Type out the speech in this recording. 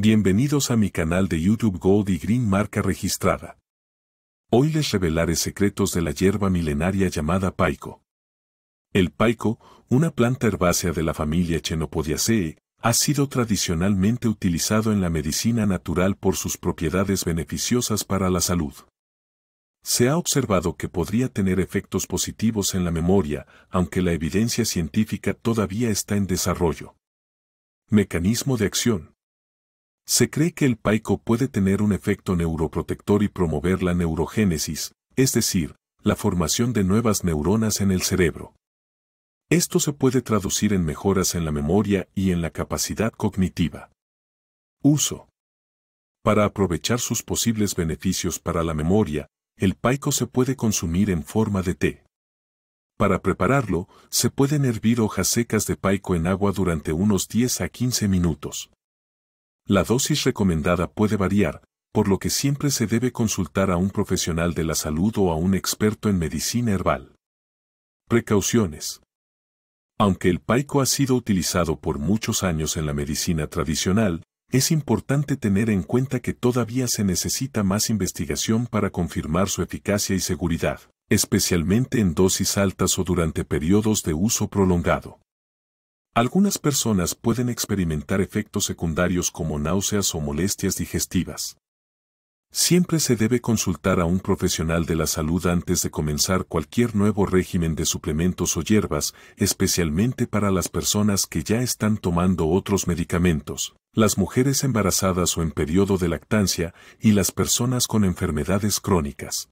Bienvenidos a mi canal de YouTube Gold y Green marca registrada. Hoy les revelaré secretos de la hierba milenaria llamada paico. El paico, una planta herbácea de la familia Chenopodiaceae, ha sido tradicionalmente utilizado en la medicina natural por sus propiedades beneficiosas para la salud. Se ha observado que podría tener efectos positivos en la memoria, aunque la evidencia científica todavía está en desarrollo. Mecanismo de acción. Se cree que el paico puede tener un efecto neuroprotector y promover la neurogénesis, es decir, la formación de nuevas neuronas en el cerebro. Esto se puede traducir en mejoras en la memoria y en la capacidad cognitiva. Uso. Para aprovechar sus posibles beneficios para la memoria, el paico se puede consumir en forma de té. Para prepararlo, se pueden hervir hojas secas de paico en agua durante unos 10 a 15 minutos. La dosis recomendada puede variar, por lo que siempre se debe consultar a un profesional de la salud o a un experto en medicina herbal. Precauciones. Aunque el paico ha sido utilizado por muchos años en la medicina tradicional, es importante tener en cuenta que todavía se necesita más investigación para confirmar su eficacia y seguridad, especialmente en dosis altas o durante periodos de uso prolongado. Algunas personas pueden experimentar efectos secundarios como náuseas o molestias digestivas. Siempre se debe consultar a un profesional de la salud antes de comenzar cualquier nuevo régimen de suplementos o hierbas, especialmente para las personas que ya están tomando otros medicamentos, las mujeres embarazadas o en periodo de lactancia y las personas con enfermedades crónicas.